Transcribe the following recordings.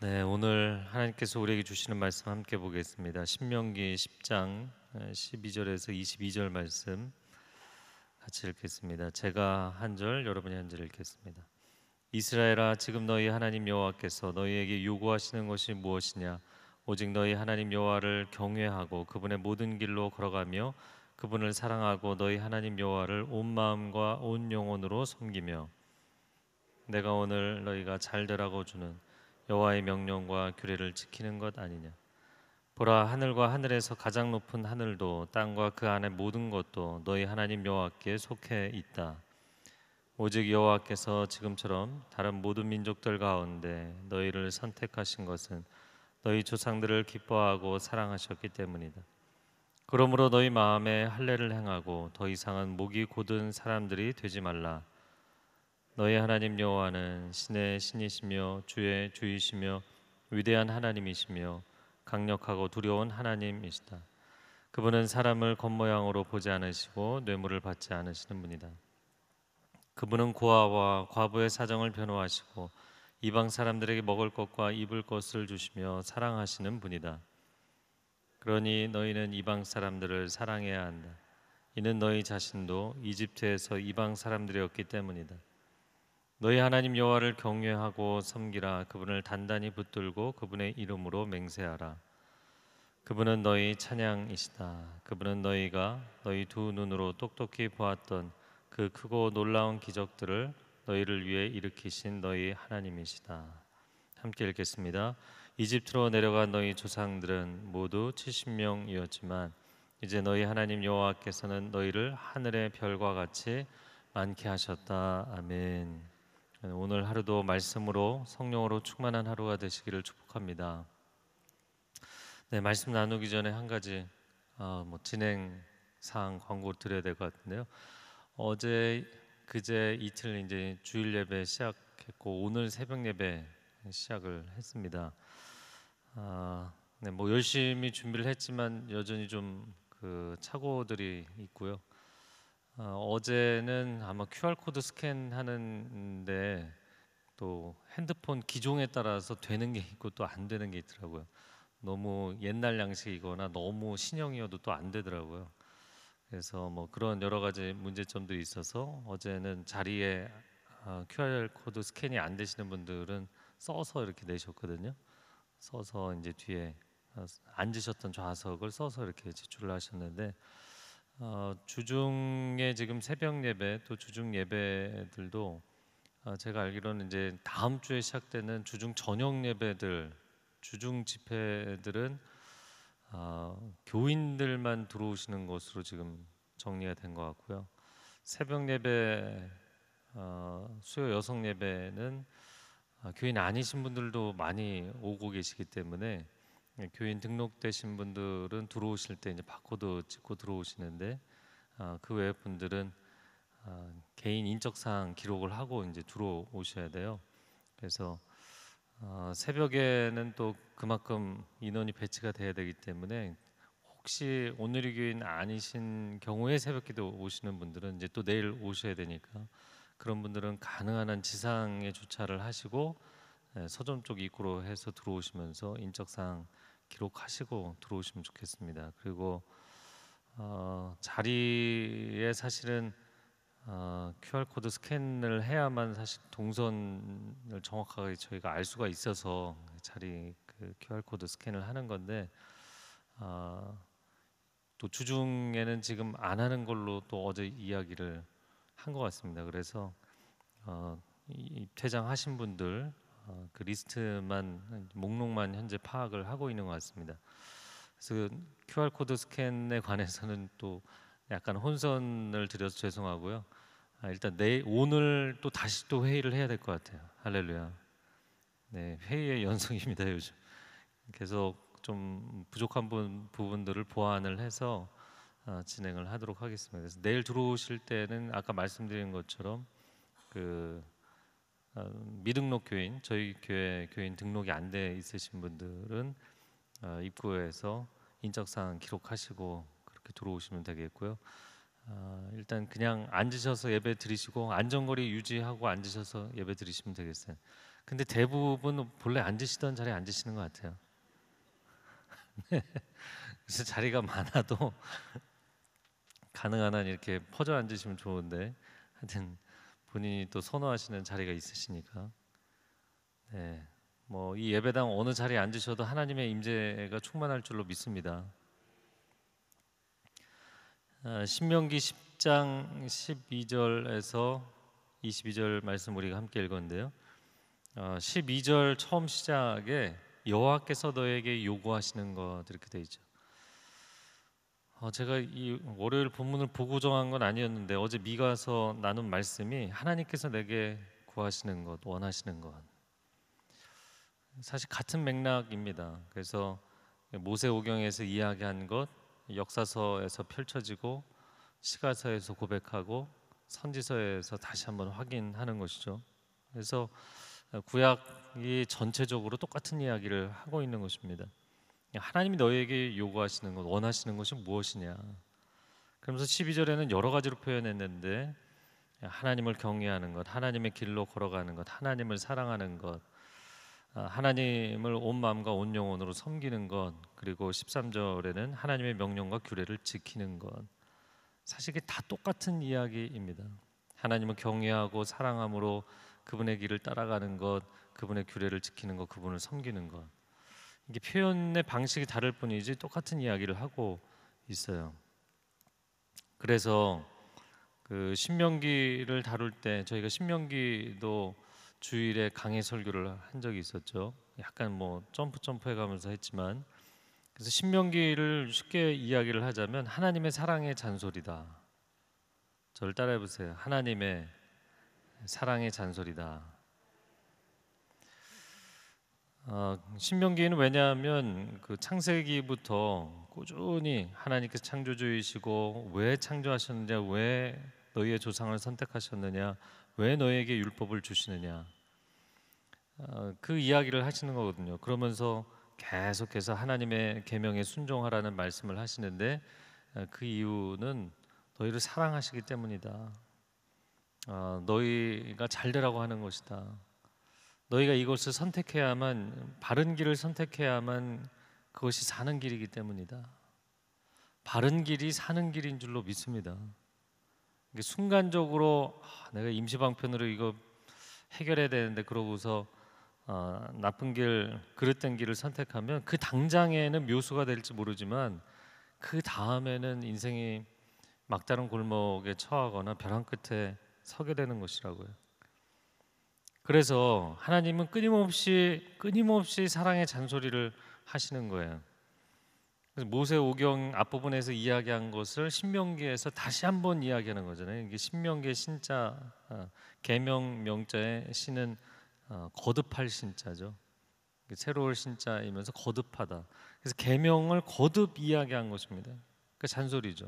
네, 오늘 하나님께서 우리에게 주시는 말씀 함께 보겠습니다. 신명기 10장 12절에서 22절 말씀 같이 읽겠습니다. 제가 한 절, 여러분이 한 절 읽겠습니다. 이스라엘아 지금 너희 하나님 여호와께서 너희에게 요구하시는 것이 무엇이냐 오직 너희 하나님 여호와를 경외하고 그분의 모든 길로 걸어가며 그분을 사랑하고 너희 하나님 여호와를 온 마음과 온 영혼으로 섬기며 내가 오늘 너희가 잘 되라고 주는 여호와의 명령과 규례를 지키는 것 아니냐 보라 하늘과 하늘에서 가장 높은 하늘도 땅과 그안에 모든 것도 너희 하나님 여호와께 속해 있다 오직 여호와께서 지금처럼 다른 모든 민족들 가운데 너희를 선택하신 것은 너희 조상들을 기뻐하고 사랑하셨기 때문이다 그러므로 너희 마음에 할례를 행하고 더 이상은 목이 고든 사람들이 되지 말라 너희 하나님 여호와는 신의 신이시며 주의 주이시며 위대한 하나님이시며 강력하고 두려운 하나님이시다. 그분은 사람을 겉모양으로 보지 않으시고 뇌물을 받지 않으시는 분이다. 그분은 고아와 과부의 사정을 변호하시고 이방 사람들에게 먹을 것과 입을 것을 주시며 사랑하시는 분이다. 그러니 너희는 이방 사람들을 사랑해야 한다. 이는 너희 자신도 이집트에서 이방 사람들이었기 때문이다. 너희 하나님 여호와를 경외하고 섬기라 그분을 단단히 붙들고 그분의 이름으로 맹세하라 그분은 너희 찬양이시다 그분은 너희가 너희 두 눈으로 똑똑히 보았던 그 크고 놀라운 기적들을 너희를 위해 일으키신 너희 하나님이시다 함께 읽겠습니다 이집트로 내려간 너희 조상들은 모두 70명이었지만 이제 너희 하나님 여호와께서는 너희를 하늘의 별과 같이 많게 하셨다 아멘 오늘 하루도 말씀으로 성령으로 충만한 하루가 되시기를 축복합니다. 네, 말씀 나누기 전에 한 가지 어, 뭐 진행 사항 광고 드려야 될 것 같은데요. 어제 그제 이틀 이제 주일 예배 시작했고 오늘 새벽 예배 시작을 했습니다. 아, 네, 뭐 열심히 준비를 했지만 여전히 좀그 착오들이 있고요. 어, 제는 아마 QR 코드 스캔하는데 또 핸드폰 기종에 따라서 되는 게 있고 또 안 되는 게 있더라고요. 너무 옛날 양식이거나 너무 신형이어도 또 안 되더라고요. 그래서 뭐 그런 여러 가지 문제점들이 있어서 어제는 자리에 QR 어, 코드 스캔이 안 되시는 분들은 써서 이렇게 내셨거든요. 써서 이제 뒤에 어, 앉으셨던 좌석을 써서 이렇게 제출을 하셨는데 어, 주중에 지금 새벽 예배 또 주중 예배들도 어, 제가 알기로는 이제 다음 주에 시작되는 주중 저녁 예배들 주중 집회들은 어, 교인들만 들어오시는 것으로 지금 정리가 된 것 같고요. 새벽 예배, 어, 수요 여성 예배는 어, 교인 아니신 분들도 많이 오고 계시기 때문에 예, 교인 등록되신 분들은 들어오실 때 이제 바코드 찍고 들어오시는데 아, 그 외의 분들은 아, 개인 인적사항 기록을 하고 이제 들어오셔야 돼요. 그래서 아, 새벽에는 또 그만큼 인원이 배치가 돼야 되기 때문에 혹시 오늘이 교인 아니신 경우에 새벽기도 오시는 분들은 이제 또 내일 오셔야 되니까 그런 분들은 가능한 한 지상에 주차를 하시고 예, 서점 쪽 입구로 해서 들어오시면서 인적사항 기록하시고 들어오시면 좋겠습니다. 그리고 어, 자리에 사실은 어, QR 코드 스캔을 해야만 사실 동선을 정확하게 저희가 알 수가 있어서 자리 그 QR 코드 스캔을 하는 건데 어, 또 주중에는 지금 안 하는 걸로 또 어제 이야기를 한 것 같습니다. 그래서 어, 퇴장하신 분들 어, 그 리스트만 목록만 현재 파악을 하고 있는 것 같습니다. 그래서 그 QR 코드 스캔에 관해서는 또 약간 혼선을 드려서 죄송하고요. 아, 일단 내 오늘 또 다시 또 회의를 해야 될 것 같아요. 할렐루야. 네, 회의의 연속입니다 요즘. 계속 좀 부족한 분, 부분들을 보완을 해서 아, 진행을 하도록 하겠습니다. 그래서 내일 들어오실 때는 아까 말씀드린 것처럼 그 어, 미등록 교인 저희 교회 교인 등록이 안 돼 있으신 분들은 어, 입구에서 인적사항 기록하시고 그렇게 들어오시면 되겠고요. 어, 일단 그냥 앉으셔서 예배 드리시고 안전거리 유지하고 앉으셔서 예배 드리시면 되겠어요. 근데 대부분 본래 앉으시던 자리에 앉으시는 것 같아요. 그래서 자리가 많아도 가능한 한 이렇게 퍼져 앉으시면 좋은데 하여튼 본인이 또 선호하시는 자리가 있으시니까 네, 뭐 이 예배당 어느 자리에 앉으셔도 하나님의 임재가 충만할 줄로 믿습니다. 아, 신명기 10장 12절에서 22절 말씀 우리가 함께 읽었는데요. 12절 아, 처음 시작에 여호와께서 너에게 요구하시는 것 이렇게 되어 있죠. 어, 제가 이 월요일 본문을 보고 정한 건 아니었는데 어제 미가서 나눈 말씀이 하나님께서 내게 구하시는 것, 원하시는 것 사실 같은 맥락입니다. 그래서 모세오경에서 이야기한 것, 역사서에서 펼쳐지고 시가서에서 고백하고 선지서에서 다시 한번 확인하는 것이죠. 그래서 구약이 전체적으로 똑같은 이야기를 하고 있는 것입니다. 하나님이 너에게 요구하시는 것, 원하시는 것이 무엇이냐. 그러면서 12절에는 여러 가지로 표현했는데 하나님을 경외하는 것, 하나님의 길로 걸어가는 것, 하나님을 사랑하는 것, 아, 하나님을 온 마음과 온 영혼으로 섬기는 것, 그리고 13절에는 하나님의 명령과 규례를 지키는 것. 사실 이게 다 똑같은 이야기입니다. 하나님을 경외하고 사랑함으로 그분의 길을 따라가는 것, 그분의 규례를 지키는 것, 그분을 섬기는 것. 이게 표현의 방식이 다를 뿐이지 똑같은 이야기를 하고 있어요. 그래서 그 신명기를 다룰 때 저희가 신명기도 주일에 강의 설교를 한 적이 있었죠. 약간 뭐 점프 점프 해가면서 했지만 그래서 신명기를 쉽게 이야기를 하자면 하나님의 사랑의 잔소리다. 저를 따라해 보세요. 하나님의 사랑의 잔소리다. 어, 신명기는 왜냐하면 그 창세기부터 꾸준히 하나님께서 창조주이시고 왜 창조하셨느냐, 왜 너희의 조상을 선택하셨느냐, 왜 너희에게 율법을 주시느냐 어, 그 이야기를 하시는 거거든요. 그러면서 계속해서 하나님의 계명에 순종하라는 말씀을 하시는데 어, 그 이유는 너희를 사랑하시기 때문이다. 너희가 잘 되라고 하는 것이다. 너희가 이것을 선택해야만 바른 길을 선택해야만 그것이 사는 길이기 때문이다. 바른 길이 사는 길인 줄로 믿습니다. 순간적으로 아, 내가 임시방편으로 이거 해결해야 되는데 그러고서 어, 나쁜 길, 그릇된 길을 선택하면 그 당장에는 묘수가 될지 모르지만 그 다음에는 인생이 막다른 골목에 처하거나 벼랑 끝에 서게 되는 것이라고요. 그래서 하나님은 끊임없이 끊임없이 사랑의 잔소리를 하시는 거예요. 모세 오경 앞부분에서 이야기한 것을 신명기에서 다시 한번 이야기하는 거잖아요. 이게 신명기 신자 어, 계명 명자의 신은 어, 거듭할 신자죠. 새로울 신자이면서 거듭하다. 그래서 계명을 거듭 이야기한 것입니다. 그 잔소리죠.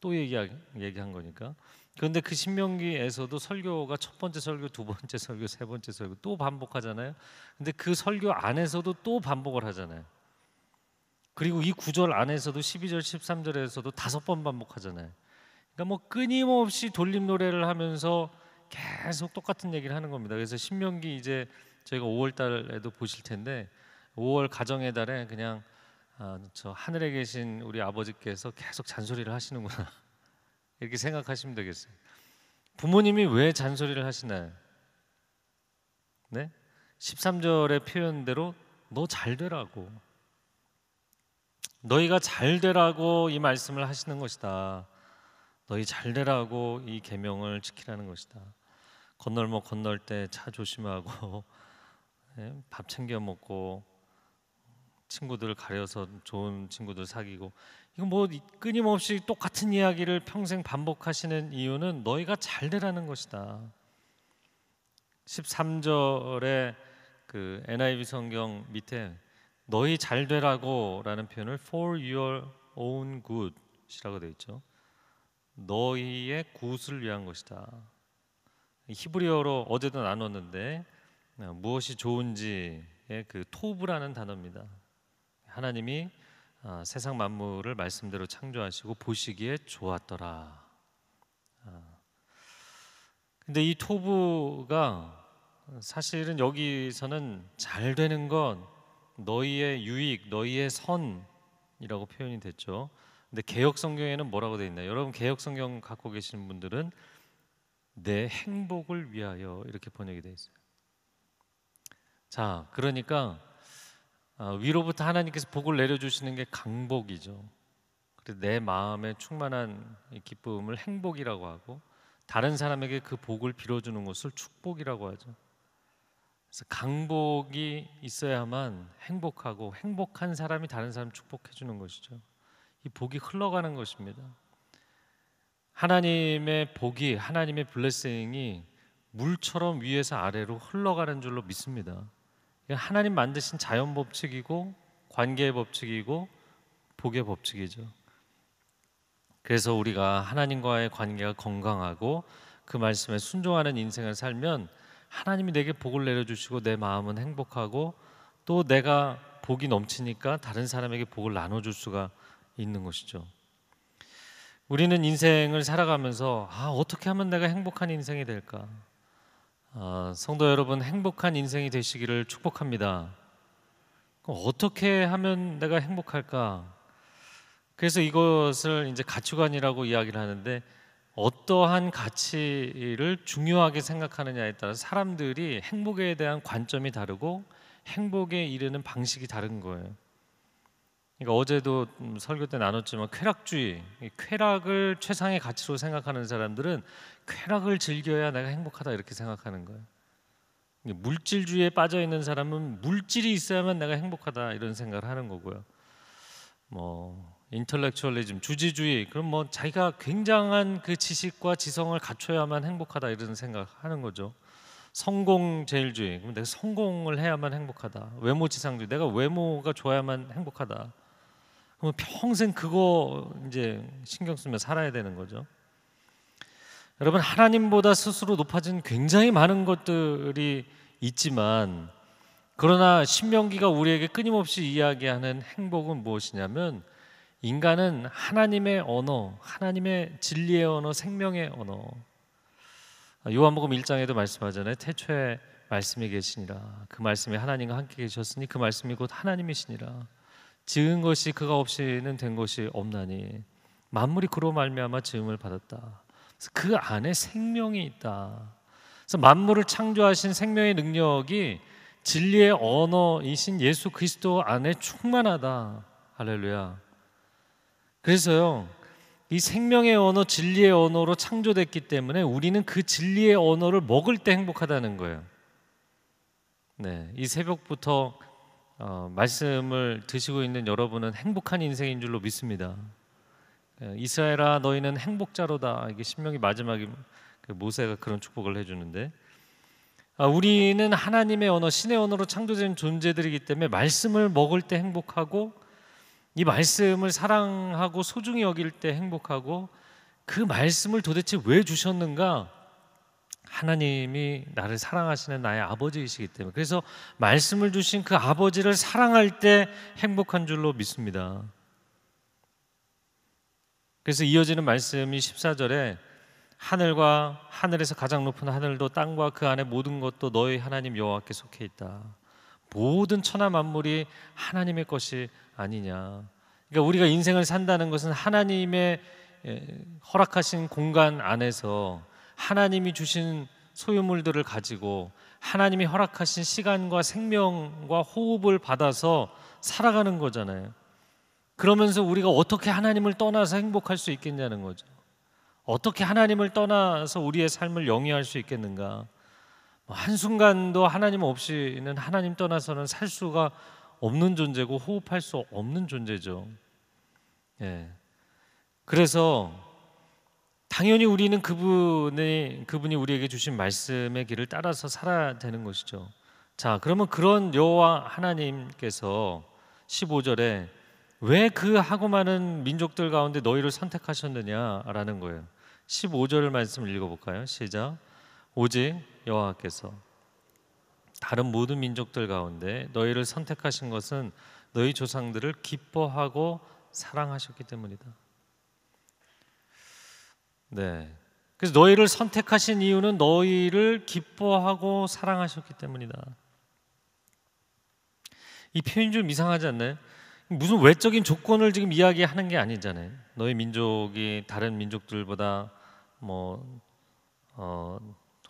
또 얘기 얘기한 거니까. 그런데 그 신명기에서도 설교가 첫 번째 설교, 두 번째 설교, 세 번째 설교 또 반복하잖아요. 근데 그 설교 안에서도 또 반복을 하잖아요. 그리고 이 구절 안에서도 12절, 13절에서도 다섯 번 반복하잖아요. 그러니까 뭐 끊임없이 돌림 노래를 하면서 계속 똑같은 얘기를 하는 겁니다. 그래서 신명기 이제 저희가 5월 달에도 보실 텐데 5월 가정의 달에 그냥 아, 저 하늘에 계신 우리 아버지께서 계속 잔소리를 하시는구나. 이렇게 생각하시면 되겠어요. 부모님이 왜 잔소리를 하시나요? 네? 13절의 표현대로 너잘 되라고 너희가 잘 되라고 이 말씀을 하시는 것이다. 너희 잘 되라고 이 계명을 지키라는 것이다. 건널목 건널 때 차 조심하고 예, 밥 챙겨 먹고 친구들 가려서 좋은 친구들 사귀고 이거 뭐 끊임없이 똑같은 이야기를 평생 반복하시는 이유는 너희가 잘 되라는 것이다. 13절에 그 NIV 성경 밑에 너희 잘 되라고라는 표현을 for your own good이라고 되어 있죠. 너희의 굿을 위한 것이다. 히브리어로 어제도 나눴는데 무엇이 좋은지의 그 토브라는 단어입니다. 하나님이 아, 세상 만물을 말씀대로 창조하시고 보시기에 좋았더라. 아. 근데 이 토부가 사실은 여기서는 잘 되는 건 너희의 유익, 너희의 선이라고 표현이 됐죠. 근데 개혁 성경에는 뭐라고 돼 있나요? 여러분 개혁 성경 갖고 계시는 분들은 내 행복을 위하여 이렇게 번역이 돼 있어요. 자, 그러니까 아, 위로부터 하나님께서 복을 내려주시는 게 강복이죠. 내 마음에 충만한 기쁨을 행복이라고 하고 다른 사람에게 그 복을 빌어주는 것을 축복이라고 하죠. 그래서 강복이 있어야만 행복하고 행복한 사람이 다른 사람 축복해 주는 것이죠. 이 복이 흘러가는 것입니다. 하나님의 복이 하나님의 블레싱이 물처럼 위에서 아래로 흘러가는 줄로 믿습니다. 하나님 만드신 자연 법칙이고 관계의 법칙이고 복의 법칙이죠. 그래서 우리가 하나님과의 관계가 건강하고 그 말씀에 순종하는 인생을 살면 하나님이 내게 복을 내려주시고 내 마음은 행복하고 또 내가 복이 넘치니까 다른 사람에게 복을 나눠줄 수가 있는 것이죠. 우리는 인생을 살아가면서 아 어떻게 하면 내가 행복한 인생이 될까? 아, 성도 여러분 행복한 인생이 되시기를 축복합니다. 그럼 어떻게 하면 내가 행복할까? 그래서 이것을 이제 가치관이라고 이야기를 하는데 어떠한 가치를 중요하게 생각하느냐에 따라 사람들이 행복에 대한 관점이 다르고 행복에 이르는 방식이 다른 거예요. 그러니까 어제도 음, 설교 때 나눴지만 쾌락주의, 쾌락을 최상의 가치로 생각하는 사람들은 쾌락을 즐겨야 내가 행복하다 이렇게 생각하는 거예요. 물질주의에 빠져 있는 사람은 물질이 있어야만 내가 행복하다 이런 생각을 하는 거고요. 뭐 인텔렉츄얼리즘, 주지주의 그럼 뭐 자기가 굉장한 그 지식과 지성을 갖춰야만 행복하다 이런 생각하는 거죠. 성공 제일주의 그럼 내가 성공을 해야만 행복하다. 외모 지상주의 내가 외모가 좋아야만 행복하다. 그럼 평생 그거 이제 신경 쓰며 살아야 되는 거죠. 여러분 하나님보다 스스로 높아진 굉장히 많은 것들이 있지만 그러나 신명기가 우리에게 끊임없이 이야기하는 행복은 무엇이냐면 인간은 하나님의 언어, 하나님의 진리의 언어, 생명의 언어. 요한복음 1장에도 말씀하잖아요. 태초에 말씀이 계시니라. 그 말씀이 하나님과 함께 계셨으니 그 말씀이 곧 하나님이시니라. 지은 것이 그가 없이는 된 것이 없나니 만물이 그로 말미암아 지음을 받았다. 그 안에 생명이 있다. 그래서 만물을 창조하신 생명의 능력이 진리의 언어이신 예수 그리스도 안에 충만하다. 할렐루야. 그래서요. 이 생명의 언어, 진리의 언어로 창조됐기 때문에 우리는 그 진리의 언어를 먹을 때 행복하다는 거예요. 네. 이 새벽부터 어, 말씀을 드시고 있는 여러분은 행복한 인생인 줄로 믿습니다. 예, 이스라엘아 너희는 행복자로다. 이게 신명기 마지막에 그 모세가 그런 축복을 해주는데 아, 우리는 하나님의 언어, 신의 언어로 창조된 존재들이기 때문에 말씀을 먹을 때 행복하고 이 말씀을 사랑하고 소중히 여길 때 행복하고 그 말씀을 도대체 왜 주셨는가 하나님이 나를 사랑하시는 나의 아버지이시기 때문에 그래서 말씀을 주신 그 아버지를 사랑할 때 행복한 줄로 믿습니다. 그래서 이어지는 말씀이 14절에 하늘과 하늘에서 가장 높은 하늘도 땅과 그 안에 모든 것도 너희 하나님 여호와께 속해 있다. 모든 천하 만물이 하나님의 것이 아니냐. 그러니까 우리가 인생을 산다는 것은 하나님의 허락하신 공간 안에서 하나님이 주신 소유물들을 가지고 하나님이 허락하신 시간과 생명과 호흡을 받아서 살아가는 거잖아요. 그러면서 우리가 어떻게 하나님을 떠나서 행복할 수 있겠냐는 거죠. 어떻게 하나님을 떠나서 우리의 삶을 영위할 수 있겠는가? 뭐 한순간도 하나님 없이는 하나님 떠나서는 살 수가 없는 존재고 호흡할 수 없는 존재죠. 예. 그래서 당연히 우리는 그분의 그분이 우리에게 주신 말씀의 길을 따라서 살아야 되는 것이죠. 자, 그러면 그런 여호와 하나님께서 15절에 왜 그 하고 많은 민족들 가운데 너희를 선택하셨느냐라는 거예요. 15절 말씀 읽어 볼까요? 시작. 오직 여호와께서 다른 모든 민족들 가운데 너희를 선택하신 것은 너희 조상들을 기뻐하고 사랑하셨기 때문이다. 네. 그래서 너희를 선택하신 이유는 너희를 기뻐하고 사랑하셨기 때문이다. 이 표현 좀 이상하지 않나요? 무슨 외적인 조건을 지금 이야기하는 게 아니잖아요. 너희 민족이 다른 민족들보다 뭐 어,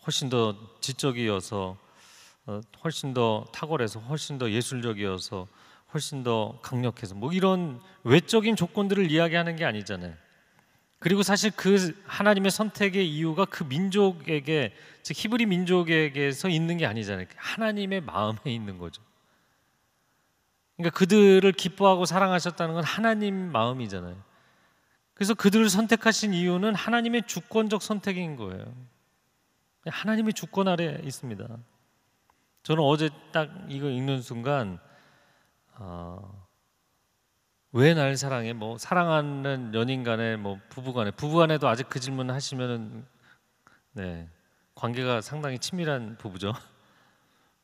훨씬 더 지적이어서 어, 훨씬 더 탁월해서 훨씬 더 예술적이어서 훨씬 더 강력해서 뭐 이런 외적인 조건들을 이야기하는 게 아니잖아요. 그리고 사실 그 하나님의 선택의 이유가 그 민족에게 즉 히브리 민족에게서 있는 게 아니잖아요. 하나님의 마음에 있는 거죠. 그러니까 그들을 기뻐하고 사랑하셨다는 건 하나님 마음이잖아요. 그래서 그들을 선택하신 이유는 하나님의 주권적 선택인 거예요. 하나님의 주권 아래 있습니다. 저는 어제 딱 이거 읽는 순간 어, 왜날 사랑해? 뭐 사랑하는 연인 간에 뭐 부부 간에 부부 간에도 아직 그 질문 하시면은 네. 관계가 상당히 친밀한 부부죠.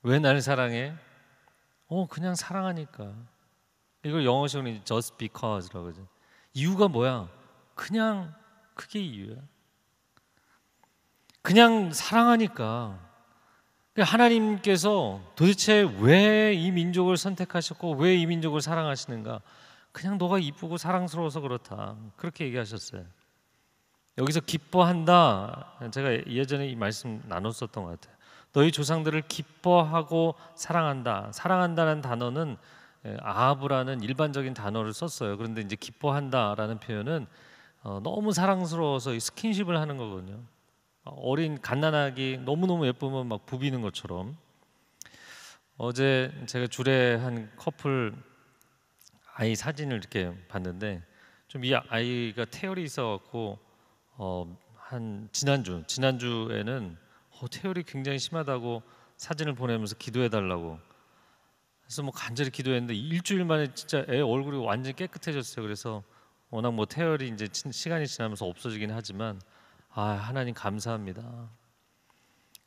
왜 날 사랑해? 어, 그냥 사랑하니까. 이걸 영어식으로 just because라고 그러죠. 이유가 뭐야? 그냥 그게 이유야. 그냥 사랑하니까. 그러니까 하나님께서 도대체 왜 이 민족을 선택하셨고 왜 이 민족을 사랑하시는가? 그냥 너가 이쁘고 사랑스러워서 그렇다. 그렇게 얘기하셨어요. 여기서 기뻐한다. 제가 예전에 이 말씀 나눴었던 것 같아요. 너희 조상들을 기뻐하고 사랑한다. 사랑한다는 단어는 아브라는 일반적인 단어를 썼어요. 그런데 이제 기뻐한다라는 표현은 어, 너무 사랑스러워서 스킨십을 하는 거거든요. 어, 어린 갓난아기 너무너무 예쁘면 막 부비는 것처럼 어제 제가 주례한 커플 아이 사진을 이렇게 봤는데 좀 이 아이가 태열이 있어갖고 어, 한 지난주 지난주에는 어, 태열이 굉장히 심하다고 사진을 보내면서 기도해 달라고 그래서 뭐 간절히 기도했는데 일주일 만에 진짜 애 얼굴이 완전 히 깨끗해졌어요. 그래서 워낙 뭐 태열이 이제 시간이 지나면서 없어지긴 하지만 아 하나님 감사합니다.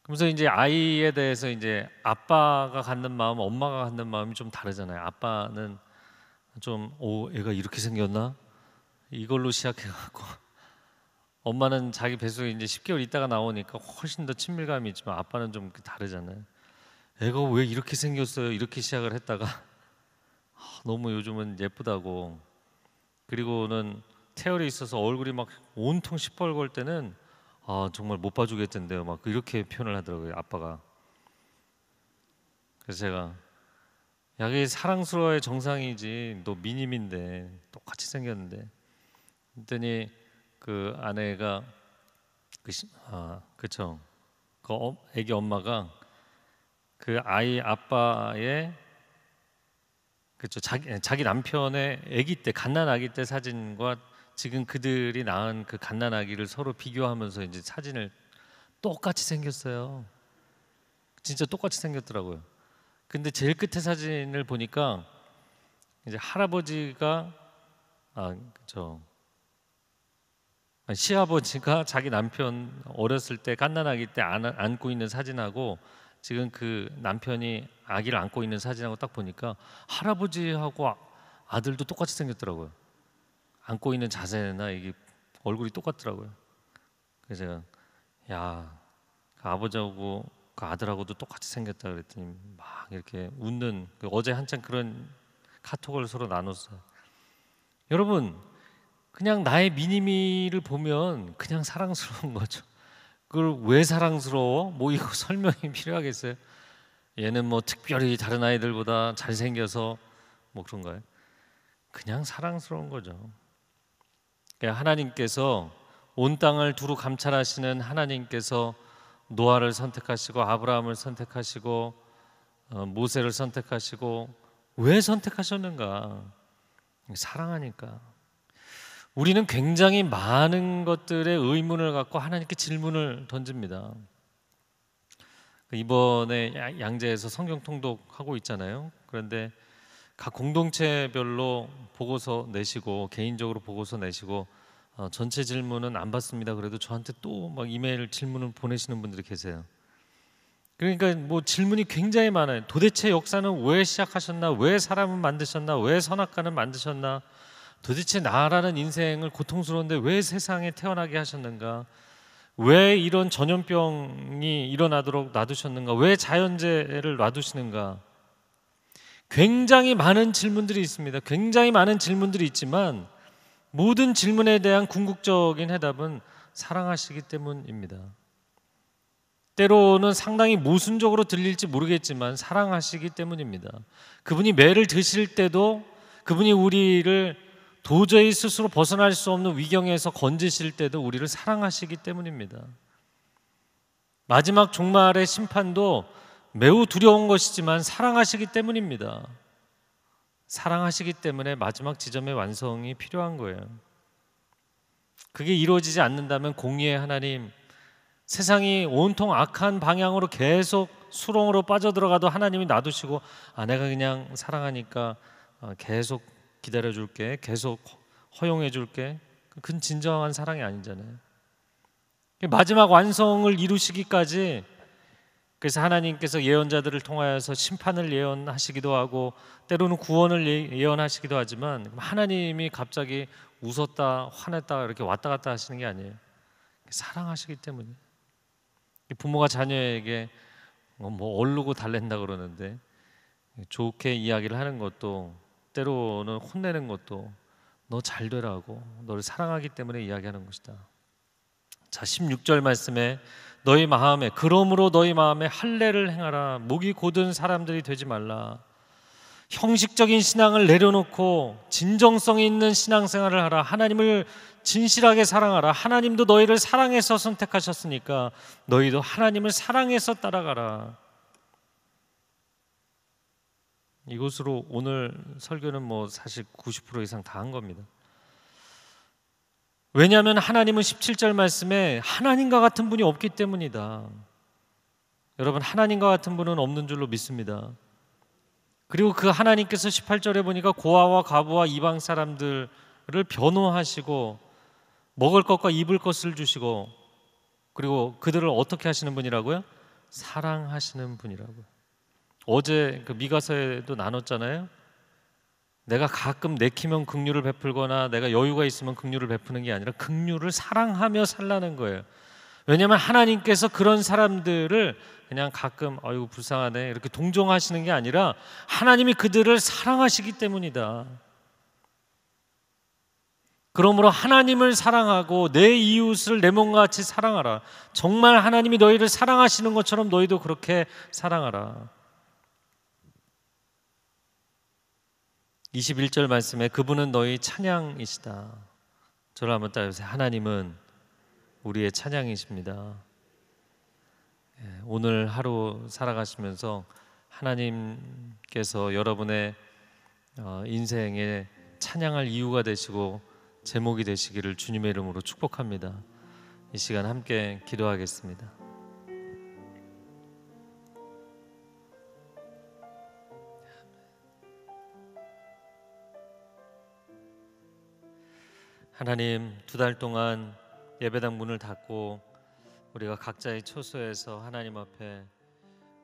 그래서 이제 아이에 대해서 이제 아빠가 갖는 마음, 엄마가 갖는 마음이 좀 다르잖아요. 아빠는 좀오 애가 이렇게 생겼나 이걸로 시작해갖고 엄마는 자기 뱃속에 이제 10개월 있다가 나오니까 훨씬 더 친밀감이 있지만 아빠는 좀 다르잖아요. 애가 왜 이렇게 생겼어요? 이렇게 시작을 했다가 아, 너무 요즘은 예쁘다고 그리고는 태열이 있어서 얼굴이 막 온통 시뻘걸 때는 아 정말 못 봐주겠던데요. 막 이렇게 표현을 하더라고요 아빠가. 그래서 제가 야, 기 사랑스러워의 정상이지. 너 미님인데 똑같이 생겼는데. 그랬더니 그 아내가 그 아, 그쵸. 그 어, 애기 엄마가 그 아이 아빠의 그쵸 자기 예, 자기 남편의 아기 때 갓난 아기 때 사진과 지금 그들이 낳은 그 갓난 아기를 서로 비교하면서 이제 사진을 똑같이 생겼어요. 진짜 똑같이 생겼더라고요. 근데 제일 끝에 사진을 보니까 이제 할아버지가 아, 그죠. 시아버지가 자기 남편 어렸을 때 갓난아기 때 안, 안고 있는 사진하고 지금 그 남편이 아기를 안고 있는 사진하고 딱 보니까 할아버지하고 아, 아들도 똑같이 생겼더라고요. 안고 있는 자세나 이게 얼굴이 똑같더라고요. 그래서 제가 야 그 아버지하고 그 아들하고도 똑같이 생겼다 그랬더니 막 이렇게 웃는 그 어제 한참 그런 카톡을 서로 나눴어요. 여러분 그냥 나의 미니미를 보면 그냥 사랑스러운 거죠. 그걸 왜 사랑스러워? 뭐 이거 설명이 필요하겠어요? 얘는 뭐 특별히 다른 아이들보다 잘생겨서 뭐 그런가요? 그냥 사랑스러운 거죠. 그러니까 하나님께서 온 땅을 두루 감찰하시는 하나님께서 노아를 선택하시고 아브라함을 선택하시고 어, 모세를 선택하시고 왜 선택하셨는가? 사랑하니까. 우리는 굉장히 많은 것들의 의문을 갖고 하나님께 질문을 던집니다. 그 이번에 양재에서 성경 통독하고 있잖아요. 그런데 각 공동체별로 보고서 내시고 개인적으로 보고서 내시고 어, 전체 질문은 안 받습니다. 그래도 저한테 또 막 이메일 질문을 보내시는 분들이 계세요. 그러니까 뭐 질문이 굉장히 많아요. 도대체 역사는 왜 시작하셨나? 왜 사람은 만드셨나? 왜 선악과는 만드셨나? 도대체 나라는 인생을 고통스러운데 왜 세상에 태어나게 하셨는가? 왜 이런 전염병이 일어나도록 놔두셨는가? 왜 자연재해를 놔두시는가? 굉장히 많은 질문들이 있습니다. 굉장히 많은 질문들이 있지만 모든 질문에 대한 궁극적인 해답은 사랑하시기 때문입니다. 때로는 상당히 모순적으로 들릴지 모르겠지만 사랑하시기 때문입니다. 그분이 매를 드실 때도 그분이 우리를 도저히 스스로 벗어날 수 없는 위경에서 건지실 때도 우리를 사랑하시기 때문입니다. 마지막 종말의 심판도 매우 두려운 것이지만 사랑하시기 때문입니다. 사랑하시기 때문에 마지막 지점의 완성이 필요한 거예요. 그게 이루어지지 않는다면 공의의 하나님, 세상이 온통 악한 방향으로 계속 수렁으로 빠져들어가도 하나님이 놔두시고 아 내가 그냥 사랑하니까 어, 계속 기다려줄게, 계속 허용해줄게. 그 진정한 사랑이 아니잖아요. 마지막 완성을 이루시기까지 그래서 하나님께서 예언자들을 통하여서 심판을 예언하시기도 하고 때로는 구원을 예, 예언하시기도 하지만 하나님이 갑자기 웃었다 화냈다 이렇게 왔다 갔다 하시는 게 아니에요. 사랑하시기 때문에 부모가 자녀에게 어, 뭐 얼르고 달랜다 그러는데 좋게 이야기를 하는 것도 때로는 혼내는 것도 너 잘 되라고 너를 사랑하기 때문에 이야기하는 것이다. 자 16절 말씀에 너희 마음에 그러므로 너희 마음에 할례를 행하라 목이 고든 사람들이 되지 말라 형식적인 신앙을 내려놓고 진정성 있는 신앙생활을 하라 하나님을 진실하게 사랑하라 하나님도 너희를 사랑해서 선택하셨으니까 너희도 하나님을 사랑해서 따라가라 이곳으로 오늘 설교는 뭐 사실 90% 이상 다 한 겁니다 왜냐하면 하나님은 17절 말씀에 하나님과 같은 분이 없기 때문이다. 여러분 하나님과 같은 분은 없는 줄로 믿습니다. 그리고 그 하나님께서 18절에 보니까 고아와 가부와 이방 사람들을 변호하시고 먹을 것과 입을 것을 주시고 그리고 그들을 어떻게 하시는 분이라고요? 사랑하시는 분이라고요. 어제 그 미가서에도 나눴잖아요. 내가 가끔 내키면 극류를 베풀거나 내가 여유가 있으면 극류를 베푸는 게 아니라 극류를 사랑하며 살라는 거예요. 왜냐하면 하나님께서 그런 사람들을 그냥 가끔 아이고 불쌍하네 이렇게 동정하시는 게 아니라 하나님이 그들을 사랑하시기 때문이다. 그러므로 하나님을 사랑하고 내 이웃을 내 몸같이 사랑하라. 정말 하나님이 너희를 사랑하시는 것처럼 너희도 그렇게 사랑하라. 21절 말씀에 그분은 너희 찬양이시다. 저를 한번 따라해보세요. 하나님은 우리의 찬양이십니다. 예, 오늘 하루 살아가시면서 하나님께서 여러분의 어, 인생에 찬양할 이유가 되시고 제목이 되시기를 주님의 이름으로 축복합니다. 이 시간 함께 기도하겠습니다. 하나님 두 달 동안 예배당 문을 닫고 우리가 각자의 초소에서 하나님 앞에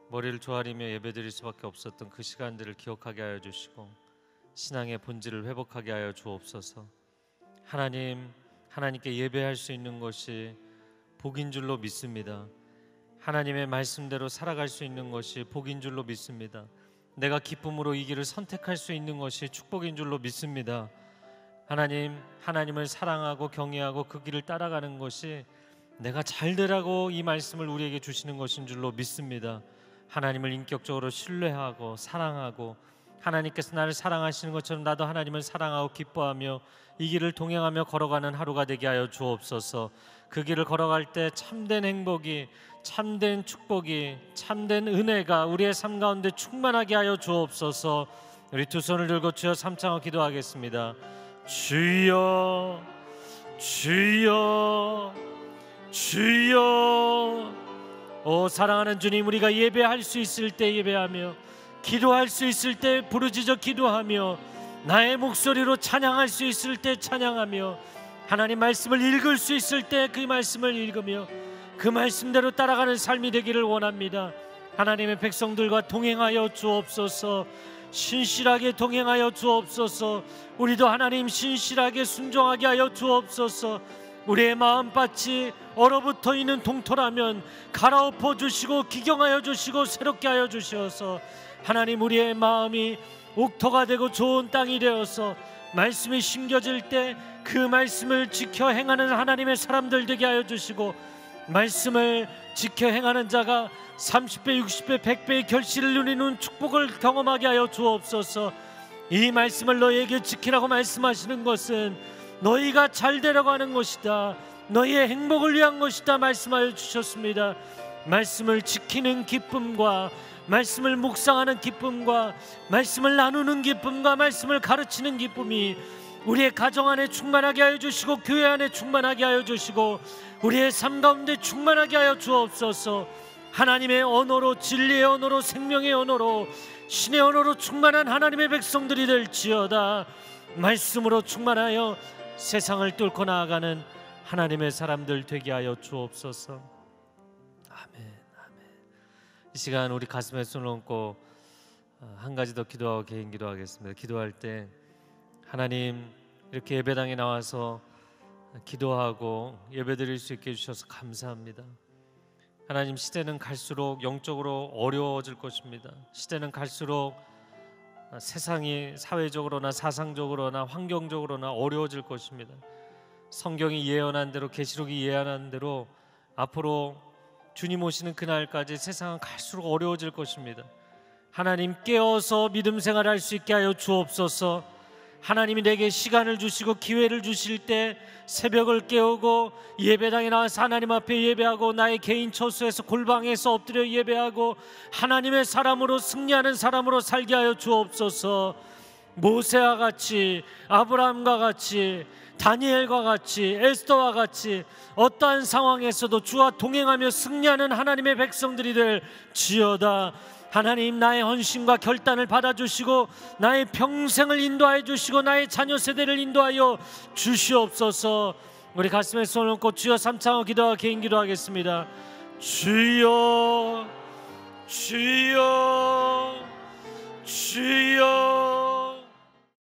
머리를 조아리며 예배드릴 수밖에 없었던 그 시간들을 기억하게 하여 주시고 신앙의 본질을 회복하게 하여 주옵소서. 하나님 하나님께 예배할 수 있는 것이 복인 줄로 믿습니다. 하나님의 말씀대로 살아갈 수 있는 것이 복인 줄로 믿습니다. 내가 기쁨으로 이 길을 선택할 수 있는 것이 축복인 줄로 믿습니다. 하나님, 하나님을 사랑하고 경외하고 그 길을 따라가는 것이 내가 잘 되라고 이 말씀을 우리에게 주시는 것인 줄로 믿습니다. 하나님을 인격적으로 신뢰하고 사랑하고 하나님께서 나를 사랑하시는 것처럼 나도 하나님을 사랑하고 기뻐하며 이 길을 동행하며 걸어가는 하루가 되게 하여 주옵소서. 그 길을 걸어갈 때 참된 행복이 참된 축복이 참된 은혜가 우리의 삶 가운데 충만하게 하여 주옵소서. 우리 두 손을 들고 주여 삼창을 기도하겠습니다. 주여 주여 주여 오 사랑하는 주님 우리가 예배할 수 있을 때 예배하며 기도할 수 있을 때 부르짖어 기도하며 나의 목소리로 찬양할 수 있을 때 찬양하며 하나님 말씀을 읽을 수 있을 때 그 말씀을 읽으며 그 말씀대로 따라가는 삶이 되기를 원합니다. 하나님의 백성들과 동행하여 주옵소서. 신실하게 동행하여 주옵소서. 우리도 하나님 신실하게 순종하게 하여 주옵소서. 우리의 마음밭이 얼어붙어 있는 동토라면 갈아엎어 주시고 기경하여 주시고 새롭게 하여 주시어서 하나님 우리의 마음이 옥토가 되고 좋은 땅이 되어서 말씀이 심겨질 때 그 말씀을 지켜 행하는 하나님의 사람들 되게 하여 주시고 말씀을 지켜 행하는 자가 30배, 60배, 100배의 결실을 누리는 축복을 경험하게 하여 주옵소서. 이 말씀을 너희에게 지키라고 말씀하시는 것은 너희가 잘 되라고 하는 것이다. 너희의 행복을 위한 것이다 말씀하여 주셨습니다. 말씀을 지키는 기쁨과 말씀을 묵상하는 기쁨과 말씀을 나누는 기쁨과 말씀을 가르치는 기쁨이 우리의 가정 안에 충만하게 하여 주시고 교회 안에 충만하게 하여 주시고 우리의 삶 가운데 충만하게 하여 주옵소서. 하나님의 언어로 진리의 언어로 생명의 언어로 신의 언어로 충만한 하나님의 백성들이 될지어다. 말씀으로 충만하여 세상을 뚫고 나아가는 하나님의 사람들 되게 하여 주옵소서. 아멘. 아멘. 이 시간 우리 가슴에 손을 얹고 어, 한 가지 더 기도하고 개인 기도하겠습니다. 기도할 때 하나님 이렇게 예배당에 나와서 기도하고 예배드릴 수 있게 해주셔서 감사합니다. 하나님 시대는 갈수록 영적으로 어려워질 것입니다. 시대는 갈수록 세상이 사회적으로나 사상적으로나 환경적으로나 어려워질 것입니다. 성경이 예언한 대로 계시록이 예언한 대로 앞으로 주님 오시는 그날까지 세상은 갈수록 어려워질 것입니다. 하나님 깨어서 믿음 생활할 수 있게 하여 주옵소서. 하나님이 내게 시간을 주시고 기회를 주실 때 새벽을 깨우고 예배당에 나와서 하나님 앞에 예배하고 나의 개인 처소에서 골방에서 엎드려 예배하고 하나님의 사람으로 승리하는 사람으로 살게 하여 주옵소서. 모세와 같이 아브라함과 같이 다니엘과 같이 에스더와 같이 어떠한 상황에서도 주와 동행하며 승리하는 하나님의 백성들이 될 지어다 하나님 나의 헌신과 결단을 받아주시고 나의 평생을 인도하여 주시고 나의 자녀 세대를 인도하여 주시옵소서 우리 가슴에 손을 얹고 주여 삼창호 기도와 개인 기도하겠습니다 주여 주여 주여